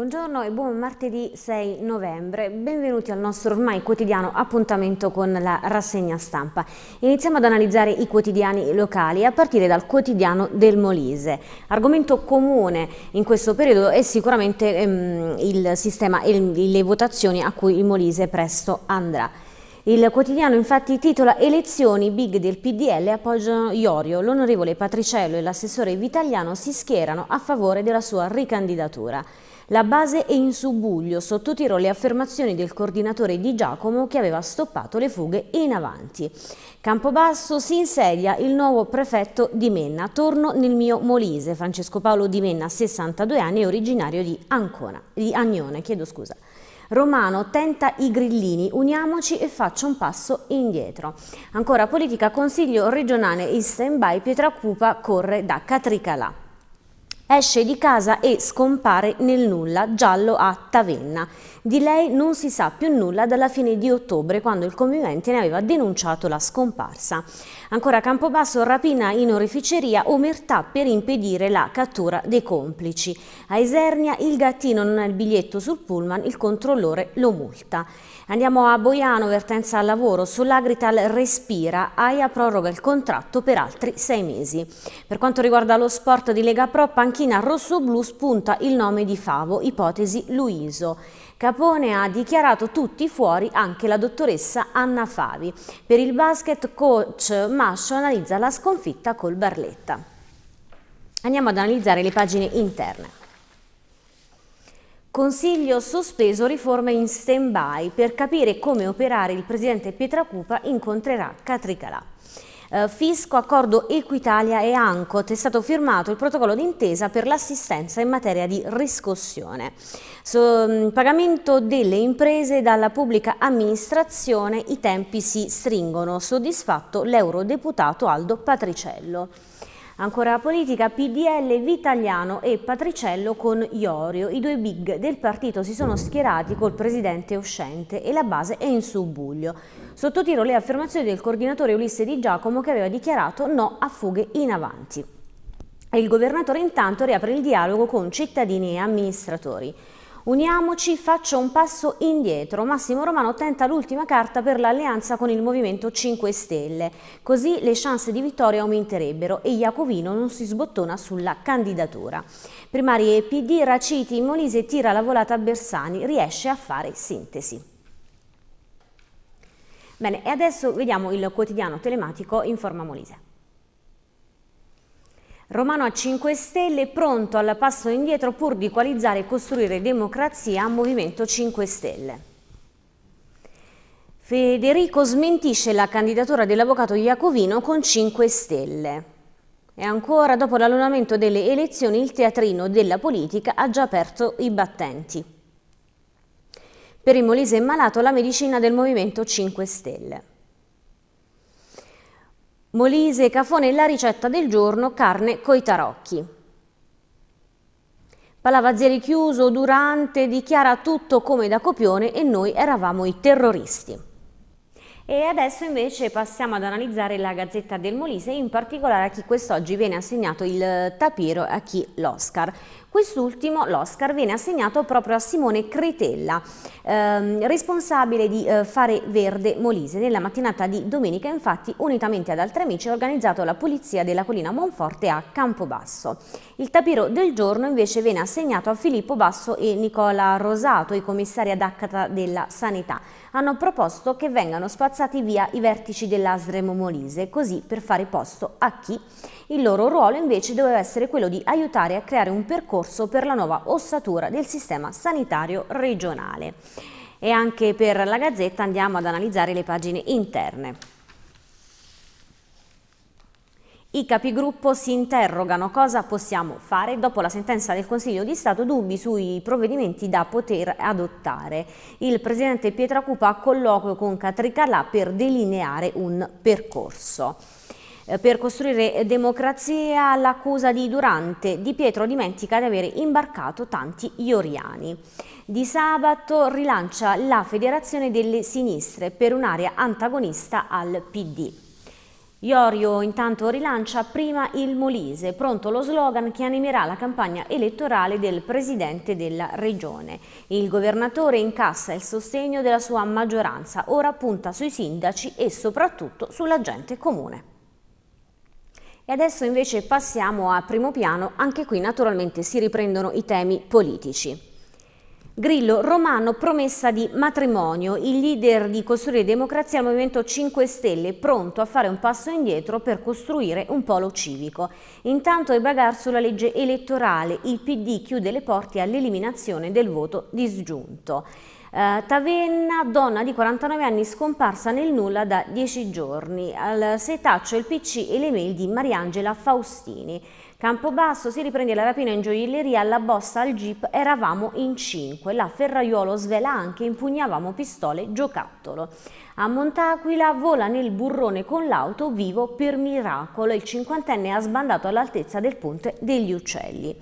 Buongiorno e buon martedì 6 novembre. Benvenuti al nostro ormai quotidiano appuntamento con la rassegna stampa. Iniziamo ad analizzare i quotidiani locali a partire dal quotidiano del Molise. Argomento comune in questo periodo è sicuramente ehm, il sistema e le votazioni a cui il Molise presto andrà. Il quotidiano infatti titola Elezioni big del PDL appoggiano Iorio. L'onorevole Patriciello e l'assessore Vitaliano si schierano a favore della sua ricandidatura. La base è in subbuglio, sottotirò le affermazioni del coordinatore di Giacomo che aveva stoppato le fughe in avanti. Campobasso si insedia il nuovo prefetto di Menna. Torno nel mio Molise. Francesco Paolo di Menna, 62 anni, è originario di, Ancona, di Agnone. Chiedo scusa. Romano tenta i grillini, uniamoci e faccio un passo indietro. Ancora politica, consiglio regionale in stand-by, Pietracupa corre da Catricalà. Esce di casa e scompare nel nulla, giallo a Tavenna. Di lei non si sa più nulla dalla fine di ottobre, quando il convivente ne aveva denunciato la scomparsa. Ancora a Campobasso, rapina in oreficeria, omertà per impedire la cattura dei complici. A Isernia il gattino non ha il biglietto sul pullman, il controllore lo multa. Andiamo a Boiano, vertenza al lavoro, sull'Agrital respira, AIA proroga il contratto per altri sei mesi. Per quanto riguarda lo sport di Lega Pro, panchina rosso-blu spunta il nome di Favo, ipotesi Luiso. Capone ha dichiarato tutti fuori anche la dottoressa Anna Favi. Per il basket coach Mascio analizza la sconfitta col Barletta. Andiamo ad analizzare le pagine interne. Consiglio sospeso riforme in stand-by per capire come operare il presidente Pietracupa incontrerà Catricalà eh, Fisco, accordo Equitalia e Ancot è stato firmato il protocollo d'intesa per l'assistenza in materia di riscossione. So, mm, pagamento delle imprese dalla pubblica amministrazione, i tempi si stringono, soddisfatto l'eurodeputato Aldo Patriciello. Ancora politica, PDL Vitaliano e Patriciello con Iorio. I due big del partito si sono schierati col presidente uscente e la base è in subbuglio. Sotto tiro le affermazioni del coordinatore Ulisse Di Giacomo che aveva dichiarato no a fughe in avanti. Il governatore intanto riapre il dialogo con cittadini e amministratori. Uniamoci, faccio un passo indietro. Massimo Romano tenta l'ultima carta per l'alleanza con il Movimento 5 Stelle. Così le chance di vittoria aumenterebbero e Iacovino non si sbottona sulla candidatura. Primarie PD, Raciti, in Molise tira la volata a Bersani, riesce a fare sintesi. Bene, e adesso vediamo il quotidiano telematico in forma Molise. Romano a 5 Stelle pronto al passo indietro pur di coalizzare e costruire democrazia a Movimento 5 Stelle. Federico smentisce la candidatura dell'avvocato Iacovino con 5 Stelle. E ancora, dopo l'allunamento delle elezioni, il teatrino della politica ha già aperto i battenti. Per il Molise è Malato la medicina del Movimento 5 Stelle. Molise e Cafone, la ricetta del giorno, carne coi tarocchi. Palavazzieri chiuso, Durante dichiara tutto come da copione e noi eravamo i terroristi. E adesso invece passiamo ad analizzare la Gazzetta del Molise, in particolare a chi quest'oggi viene assegnato il eh, tapiro e a chi l'Oscar. Quest'ultimo, l'Oscar, viene assegnato proprio a Simone Cretella, ehm, responsabile di eh, Fare Verde Molise. Nella mattinata di domenica, infatti, unitamente ad altri amici, ha organizzato la pulizia della collina Monforte a Campobasso. Il tapiro del giorno invece viene assegnato a Filippo Basso e Nicola Rosato, i commissari ad Accata della Sanità hanno proposto che vengano spazzati via i vertici dell'Asre Molise, così per fare posto a chi il loro ruolo invece doveva essere quello di aiutare a creare un percorso per la nuova ossatura del sistema sanitario regionale. E anche per la Gazzetta andiamo ad analizzare le pagine interne. I capigruppo si interrogano cosa possiamo fare dopo la sentenza del Consiglio di Stato, dubbi sui provvedimenti da poter adottare. Il presidente Pietra Cupa ha colloquio con Catricalà per delineare un percorso. Eh, per costruire democrazia l'accusa di Durante, Di Pietro dimentica di aver imbarcato tanti ioriani. Di sabato rilancia la Federazione delle Sinistre per un'area antagonista al PD. Iorio intanto rilancia prima il Molise, pronto lo slogan che animerà la campagna elettorale del presidente della regione. Il governatore incassa il sostegno della sua maggioranza, ora punta sui sindaci e soprattutto sulla gente comune. E adesso invece passiamo a primo piano, anche qui naturalmente si riprendono i temi politici. Grillo Romano promessa di matrimonio, il leader di Costruire Democrazia al Movimento 5 Stelle pronto a fare un passo indietro per costruire un polo civico. Intanto è bagar sulla legge elettorale, il PD chiude le porte all'eliminazione del voto disgiunto. Uh, Tavenna, donna di 49 anni scomparsa nel nulla da 10 giorni. Al setaccio il PC e le mail di Mariangela Faustini. Campobasso si riprende la rapina in gioielleria alla bossa al jeep eravamo in 5, La Ferraiolo svela anche impugnavamo pistole giocattolo. A Montaquila vola nel burrone con l'auto vivo per miracolo. Il cinquantenne ha sbandato all'altezza del ponte degli uccelli.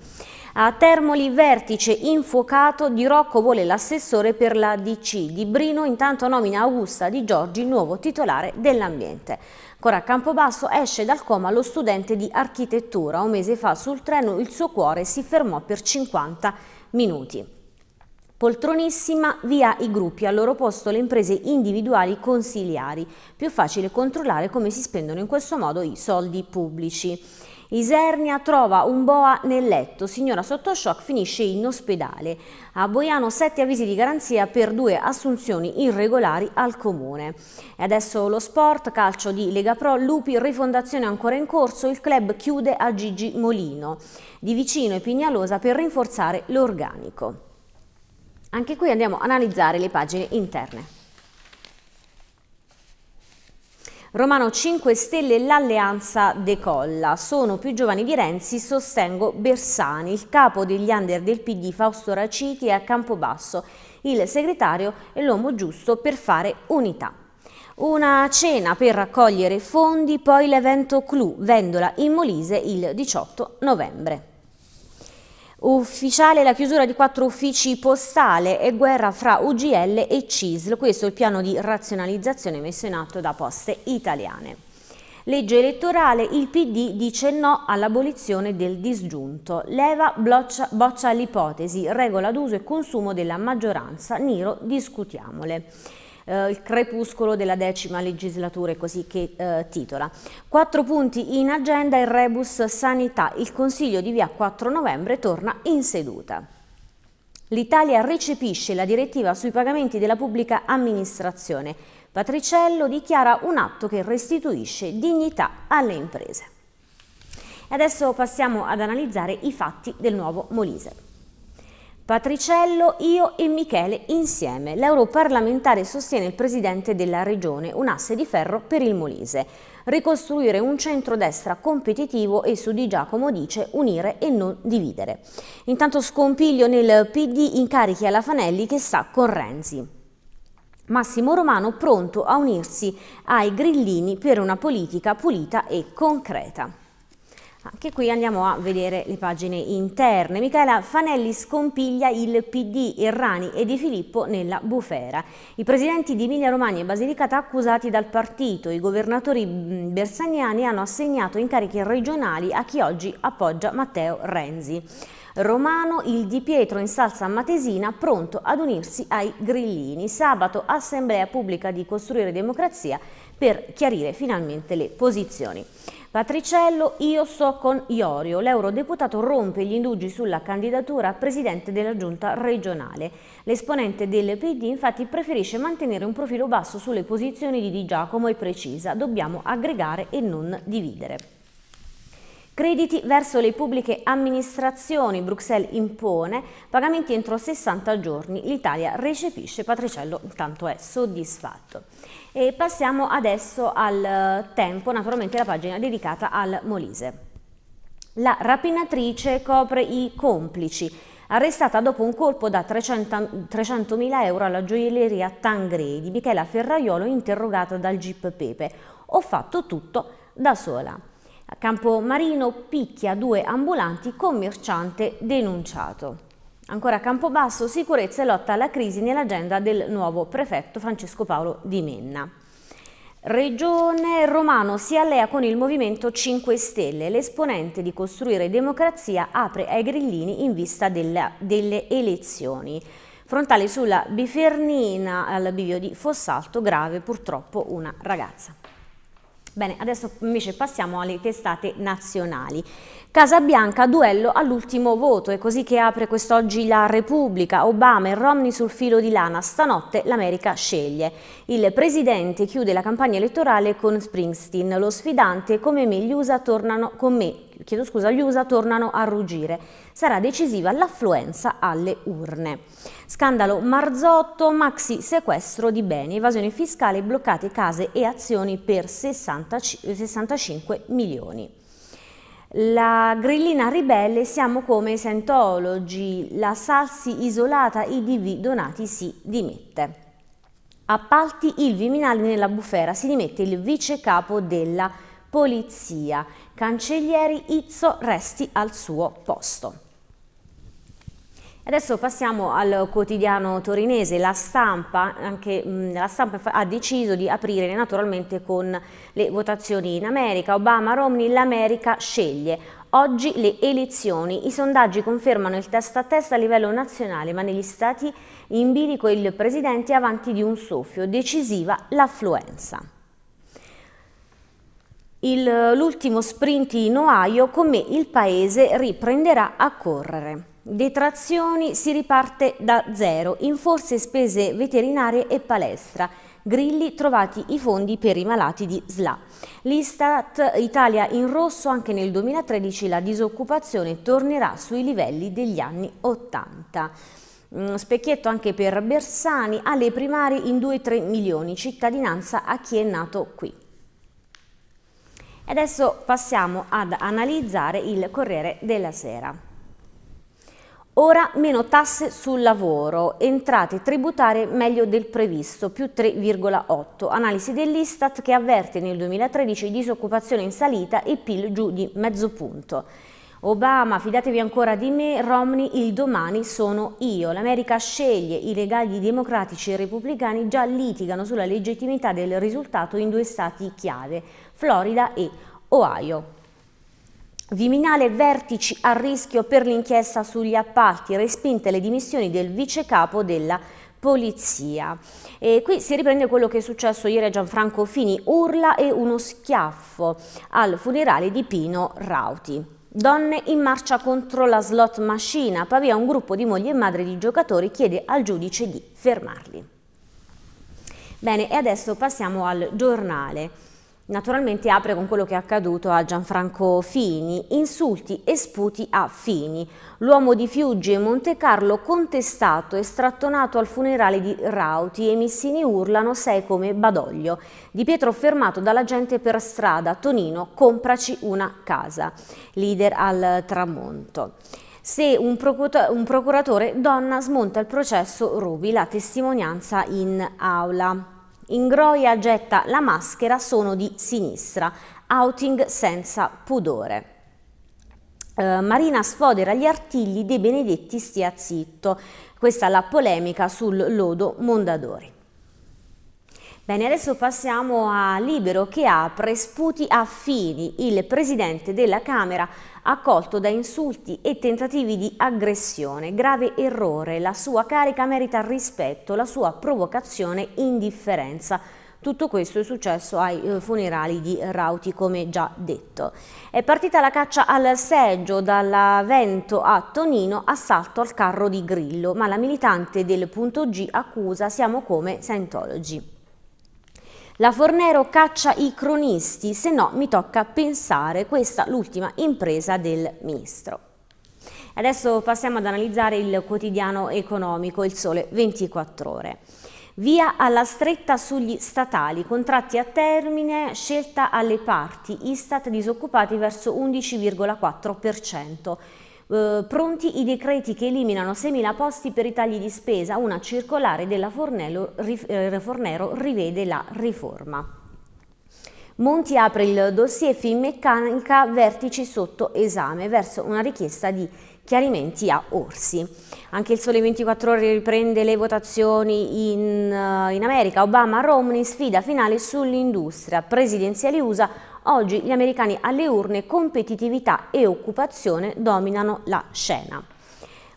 A Termoli vertice infuocato di Rocco vuole l'assessore per la DC. Di Brino intanto nomina Augusta Di Giorgi nuovo titolare dell'ambiente. Ancora a Campobasso esce dal coma lo studente di architettura. Un mese fa sul treno il suo cuore si fermò per 50 minuti. Poltronissima, via i gruppi, al loro posto le imprese individuali consiliari. Più facile controllare come si spendono in questo modo i soldi pubblici. Isernia trova un boa nel letto, signora sotto shock finisce in ospedale. A Boiano sette avvisi di garanzia per due assunzioni irregolari al comune. E adesso lo sport, calcio di Lega Pro, Lupi, rifondazione ancora in corso, il club chiude a Gigi Molino, di vicino e Pignalosa per rinforzare l'organico. Anche qui andiamo a analizzare le pagine interne. Romano 5 Stelle l'alleanza decolla. Sono più giovani di Renzi, sostengo Bersani. Il capo degli under del PD Fausto Raciti è a Campobasso. Il segretario è l'uomo giusto per fare unità. Una cena per raccogliere fondi, poi l'evento Clou, Vendola in Molise il 18 novembre. Ufficiale la chiusura di quattro uffici postale e guerra fra UGL e CISL, questo è il piano di razionalizzazione messo in atto da poste italiane. Legge elettorale, il PD dice no all'abolizione del disgiunto. Leva bloccia, boccia l'ipotesi, regola d'uso e consumo della maggioranza, Niro discutiamole eh, il crepuscolo della decima legislatura, così che eh, titola. Quattro punti in agenda, il rebus sanità, il Consiglio di via 4 novembre torna in seduta. L'Italia recepisce la direttiva sui pagamenti della pubblica amministrazione. Patriciello dichiara un atto che restituisce dignità alle imprese. Adesso passiamo ad analizzare i fatti del nuovo Molise. Patriciello, io e Michele insieme. L'europarlamentare sostiene il presidente della regione, un asse di ferro per il Molise. Ricostruire un centrodestra competitivo e su di Giacomo dice unire e non dividere. Intanto scompiglio nel PD incarichi alla Fanelli che sta con Renzi. Massimo Romano pronto a unirsi ai grillini per una politica pulita e concreta. Anche qui andiamo a vedere le pagine interne. Michela Fanelli scompiglia il PD, Irrani e Di Filippo nella bufera. I presidenti di Emilia Romagna e Basilicata accusati dal partito. I governatori mm, bersagnani hanno assegnato incarichi regionali a chi oggi appoggia Matteo Renzi. Romano, il Di Pietro in salsa matesina, pronto ad unirsi ai grillini. Sabato assemblea pubblica di Costruire Democrazia per chiarire finalmente le posizioni. Patriciello, io so con Iorio. L'eurodeputato rompe gli indugi sulla candidatura a presidente della giunta regionale. L'esponente del PD infatti preferisce mantenere un profilo basso sulle posizioni di Di Giacomo e precisa. Dobbiamo aggregare e non dividere. Crediti verso le pubbliche amministrazioni, Bruxelles impone, pagamenti entro 60 giorni, l'Italia recepisce, Patriciello tanto è soddisfatto. E passiamo adesso al eh, tempo, naturalmente la pagina dedicata al Molise. La rapinatrice copre i complici, arrestata dopo un colpo da 300.000 300 euro alla gioielleria Tangredi, Michela Ferraiolo interrogata dal GIP Pepe. Ho fatto tutto da sola. A Campomarino picchia due ambulanti, commerciante denunciato. Ancora a Campobasso, sicurezza e lotta alla crisi nell'agenda del nuovo prefetto Francesco Paolo Di Menna. Regione Romano si allea con il Movimento 5 Stelle. L'esponente di Costruire Democrazia apre ai grillini in vista della, delle elezioni. Frontale sulla Bifernina al bivio di Fossalto, grave purtroppo una ragazza. Bene, adesso invece passiamo alle testate nazionali. Casa Bianca duello all'ultimo voto, è così che apre quest'oggi la Repubblica, Obama e Romney sul filo di lana, stanotte l'America sceglie. Il presidente chiude la campagna elettorale con Springsteen, lo sfidante come me gli USA tornano, con me, chiedo scusa, gli USA tornano a ruggire. Sarà decisiva l'affluenza alle urne. Scandalo Marzotto, maxi sequestro di beni, evasione fiscale, bloccate case e azioni per 60, 65 milioni. La grillina ribelle siamo come i sentologi, la salsi isolata IDV Donati si dimette. Appalti il Viminale nella bufera, si dimette il vice capo della polizia. Cancellieri Izzo resti al suo posto. Adesso passiamo al quotidiano torinese, la stampa, anche, mm, la stampa, ha deciso di aprire naturalmente con le votazioni in America, Obama, Romney, l'America sceglie, oggi le elezioni, i sondaggi confermano il testa a testa a livello nazionale ma negli stati in bilico il presidente è avanti di un soffio, decisiva l'affluenza. l'ultimo sprint in Ohio, come il paese riprenderà a correre. Detrazioni si riparte da zero, in forse spese veterinarie e palestra. Grilli trovati i fondi per i malati di SLA. L'Istat Italia in rosso anche nel 2013 la disoccupazione tornerà sui livelli degli anni 80. Mm, specchietto anche per Bersani, alle primarie in 2-3 milioni, cittadinanza a chi è nato qui. Adesso passiamo ad analizzare il Corriere della Sera. Ora meno tasse sul lavoro, entrate tributarie meglio del previsto, più 3,8. Analisi dell'Istat che avverte nel 2013 disoccupazione in salita e PIL giù di mezzo punto. Obama, fidatevi ancora di me, Romney, il domani sono io. L'America sceglie, i legali democratici e repubblicani già litigano sulla legittimità del risultato in due stati chiave, Florida e Ohio. Viminale vertici a rischio per l'inchiesta sugli appalti, respinte le dimissioni del vice capo della polizia. E qui si riprende quello che è successo ieri a Gianfranco Fini, urla e uno schiaffo al funerale di Pino Rauti. Donne in marcia contro la slot machine. Pavia un gruppo di mogli e madri di giocatori chiede al giudice di fermarli. Bene, e adesso passiamo al giornale. Naturalmente apre con quello che è accaduto a Gianfranco Fini, insulti e sputi a Fini, l'uomo di Fiuggi e Monte Carlo contestato e strattonato al funerale di Rauti e Missini urlano sei come Badoglio. Di Pietro fermato dalla gente per strada, Tonino compraci una casa, leader al tramonto. Se un, procuratore donna smonta il processo Rubi, la testimonianza in aula. Ingroia getta la maschera, sono di sinistra. Outing senza pudore. Eh, Marina sfodera gli artigli dei Benedetti stia zitto. Questa è la polemica sul lodo Mondadori. Bene, adesso passiamo a Libero che apre sputi affini. Il presidente della Camera accolto da insulti e tentativi di aggressione. Grave errore, la sua carica merita rispetto, la sua provocazione indifferenza. Tutto questo è successo ai eh, funerali di Rauti, come già detto. È partita la caccia al seggio dalla Vento a Tonino, assalto al carro di Grillo, ma la militante del punto G accusa siamo come Scientology. La Fornero caccia i cronisti, se no mi tocca pensare, questa l'ultima impresa del Ministro. Adesso passiamo ad analizzare il quotidiano economico, il sole 24 ore. Via alla stretta sugli statali, contratti a termine, scelta alle parti, Istat disoccupati verso 11,4%. Eh, pronti i decreti che eliminano 6.000 posti per i tagli di spesa, una circolare della Fornello, eh, Fornero rivede la riforma. Monti apre il dossier Finmeccanica, vertici sotto esame, verso una richiesta di chiarimenti a Orsi. Anche il Sole 24 Ore riprende le votazioni in, eh, in America. Obama-Romney sfida finale sull'industria. Presidenziali USA oggi gli americani alle urne competitività e occupazione dominano la scena.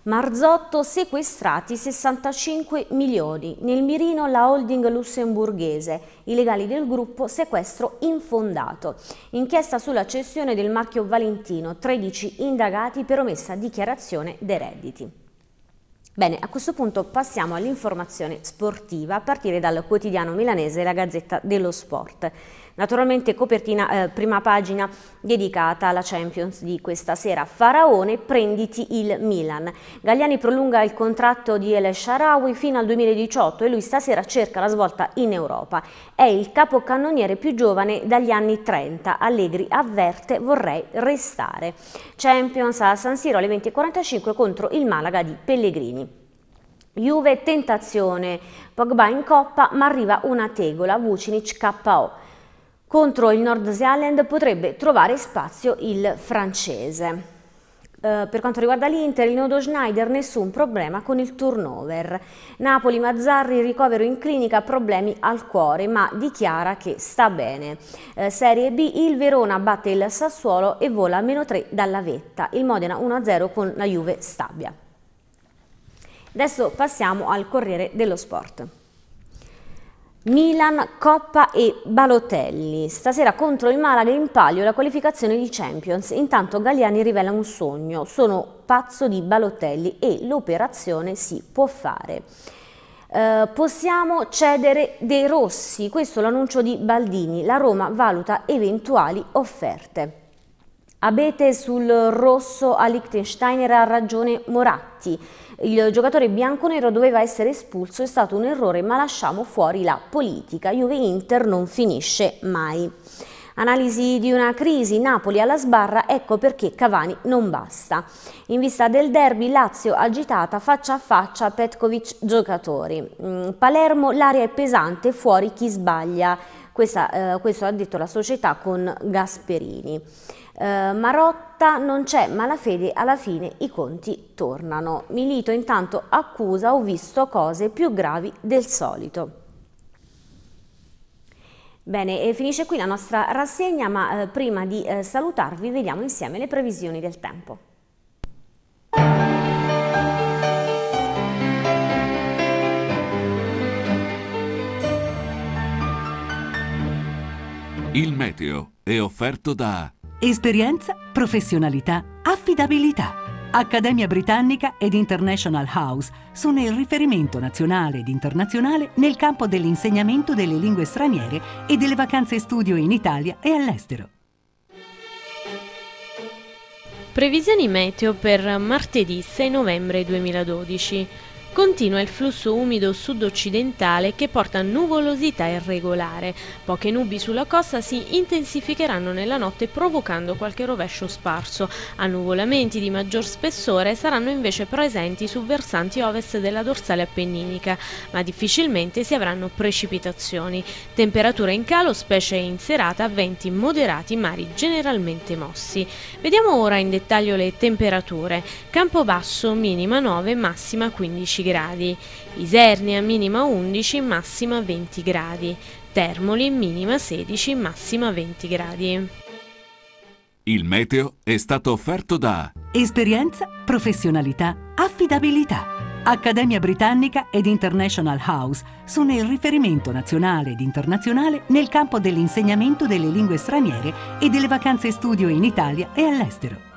Marzotto sequestrati 65 milioni, nel mirino la holding lussemburghese, i legali del gruppo sequestro infondato, inchiesta sulla cessione del marchio Valentino, 13 indagati per omessa dichiarazione dei redditi. Bene, a questo punto passiamo all'informazione sportiva a partire dal quotidiano milanese La Gazzetta dello Sport. Naturalmente copertina, eh, prima pagina dedicata alla Champions di questa sera. Faraone, prenditi il Milan. Galliani prolunga il contratto di El Sharawi fino al 2018 e lui stasera cerca la svolta in Europa. È il capocannoniere più giovane dagli anni 30. Allegri avverte vorrei restare. Champions a San Siro alle 20.45 contro il Malaga di Pellegrini. Juve tentazione, Pogba in coppa ma arriva una tegola, Vucinic KO. Contro il Nord Zealand potrebbe trovare spazio il francese. Uh, per quanto riguarda l'Inter, il nodo Schneider nessun problema con il turnover. Napoli Mazzarri ricovero in clinica problemi al cuore, ma dichiara che sta bene. Uh, serie B, il Verona batte il Sassuolo e vola a meno 3 dalla vetta. Il Modena 1-0 con la Juve Stabia. Adesso passiamo al Corriere dello Sport. Milan, Coppa e Balotelli. Stasera contro il Malaga in palio la qualificazione di Champions. Intanto Galliani rivela un sogno. Sono pazzo di Balotelli e l'operazione si può fare. Eh, possiamo cedere dei rossi, questo l'annuncio di Baldini. La Roma valuta eventuali offerte. Abete sul rosso a Liechtensteiner ha ragione Moratti il giocatore bianconero doveva essere espulso, è stato un errore ma lasciamo fuori la politica, Juve-Inter non finisce mai. Analisi di una crisi, Napoli alla sbarra, ecco perché Cavani non basta. In vista del derby, Lazio agitata faccia a faccia, Petkovic giocatori. Mm, Palermo, l'aria è pesante, fuori chi sbaglia. Questa, eh, questo ha detto la società con Gasperini eh, Marotta non c'è malafede, alla fine i conti tornano. Milito intanto accusa ho visto cose più gravi del solito. Bene, finisce qui la nostra rassegna, ma eh, prima di eh, salutarvi vediamo insieme le previsioni del tempo. Il meteo è offerto da Esperienza, professionalità, affidabilità. Accademia Britannica ed International House sono il riferimento nazionale ed internazionale nel campo dell'insegnamento delle lingue straniere e delle vacanze studio in Italia e all'estero. Previsioni meteo per martedì 6 novembre 2012. Continua il flusso umido sud-occidentale che porta nuvolosità irregolare. Poche nubi sulla costa si intensificheranno nella notte provocando qualche rovescio sparso. Annuvolamenti di maggior spessore saranno invece presenti su versanti ovest della dorsale appenninica, ma difficilmente si avranno precipitazioni. Temperature in calo, specie in serata, venti moderati, mari generalmente mossi. Vediamo ora in dettaglio le temperature. Campo basso minima 9, massima 15 10 gradi, Isernia minima 11, massima 20 gradi, Termoli minima 16, massima 20 gradi. Il meteo è stato offerto da Esperienza, professionalità, affidabilità. Accademia Britannica ed International House sono il riferimento nazionale ed internazionale nel campo dell'insegnamento delle lingue straniere e delle vacanze studio in Italia e all'estero.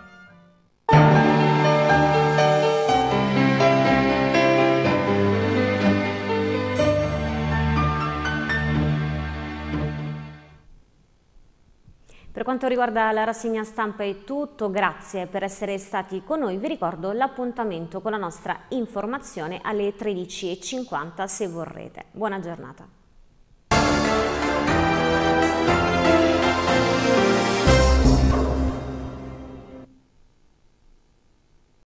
quanto riguarda la rassegna stampa è tutto, grazie per essere stati con noi, vi ricordo l'appuntamento con la nostra informazione alle 13.50 se vorrete. Buona giornata.